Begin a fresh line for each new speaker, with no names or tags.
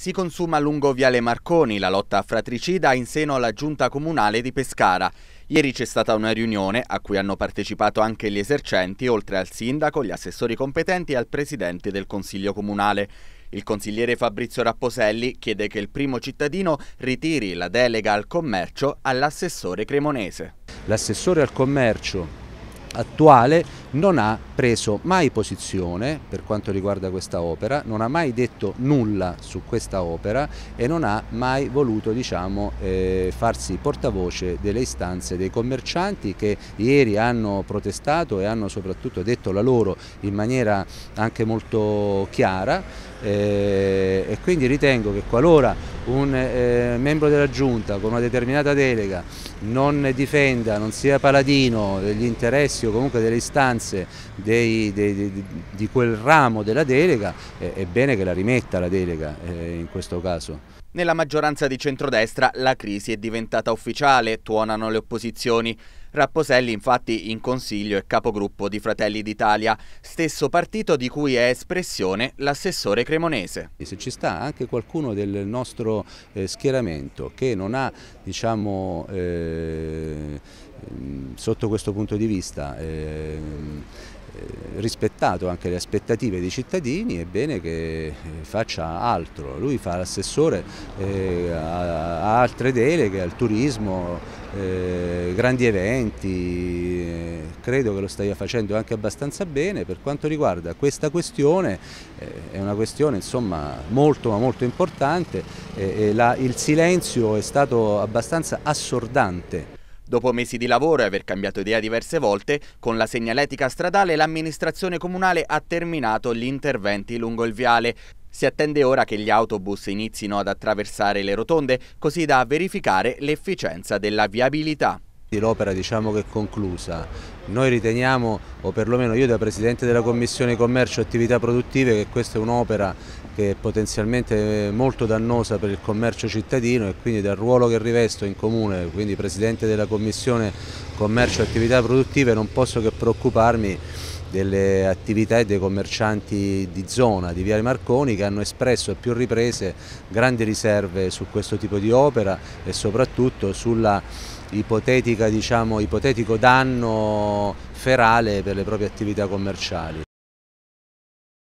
Si consuma lungo Viale Marconi la lotta fratricida in seno alla giunta comunale di Pescara. Ieri c'è stata una riunione a cui hanno partecipato anche gli esercenti, oltre al sindaco, gli assessori competenti e al presidente del Consiglio comunale. Il consigliere Fabrizio Rapposelli chiede che il primo cittadino ritiri la delega al commercio all'assessore cremonese.
L'assessore al commercio attuale non ha preso mai posizione per quanto riguarda questa opera, non ha mai detto nulla su questa opera e non ha mai voluto diciamo, eh, farsi portavoce delle istanze dei commercianti che ieri hanno protestato e hanno soprattutto detto la loro in maniera anche molto chiara eh, e quindi ritengo che qualora un eh, membro della giunta con una determinata delega non difenda, non sia paladino degli interessi o comunque delle istanze dei, dei, dei, di quel ramo della delega, eh, è bene che la rimetta la delega eh, in questo caso.
Nella maggioranza di centrodestra la crisi è diventata ufficiale, tuonano le opposizioni. Rapposelli infatti in consiglio è capogruppo di Fratelli d'Italia, stesso partito di cui è espressione l'assessore cremonese. Se ci
sta anche qualcuno del nostro eh, schieramento che non ha diciamo, eh, sotto questo punto di vista eh, eh, rispettato anche le aspettative dei cittadini è bene che eh, faccia altro, lui fa l'assessore, eh, ha altre deleghe al turismo, eh, grandi eventi, eh, credo che lo stia facendo anche abbastanza bene, per quanto riguarda questa questione è una questione insomma, molto molto importante, la, il silenzio è stato abbastanza
assordante. Dopo mesi di lavoro e aver cambiato idea diverse volte, con la segnaletica stradale l'amministrazione comunale ha terminato gli interventi lungo il viale. Si attende ora che gli autobus inizino ad attraversare le rotonde, così da verificare l'efficienza della viabilità.
L'opera diciamo che è conclusa, noi riteniamo, o perlomeno io da Presidente della Commissione Commercio e Attività Produttive, che questa è un'opera che è potenzialmente molto dannosa per il commercio cittadino e quindi dal ruolo che rivesto in comune, quindi presidente della commissione commercio e attività produttive, non posso che preoccuparmi delle attività e dei commercianti di zona di Viale Marconi che hanno espresso a più riprese grandi riserve su questo tipo di opera e soprattutto sulla ipotetica, diciamo, ipotetico danno ferale per le proprie attività commerciali.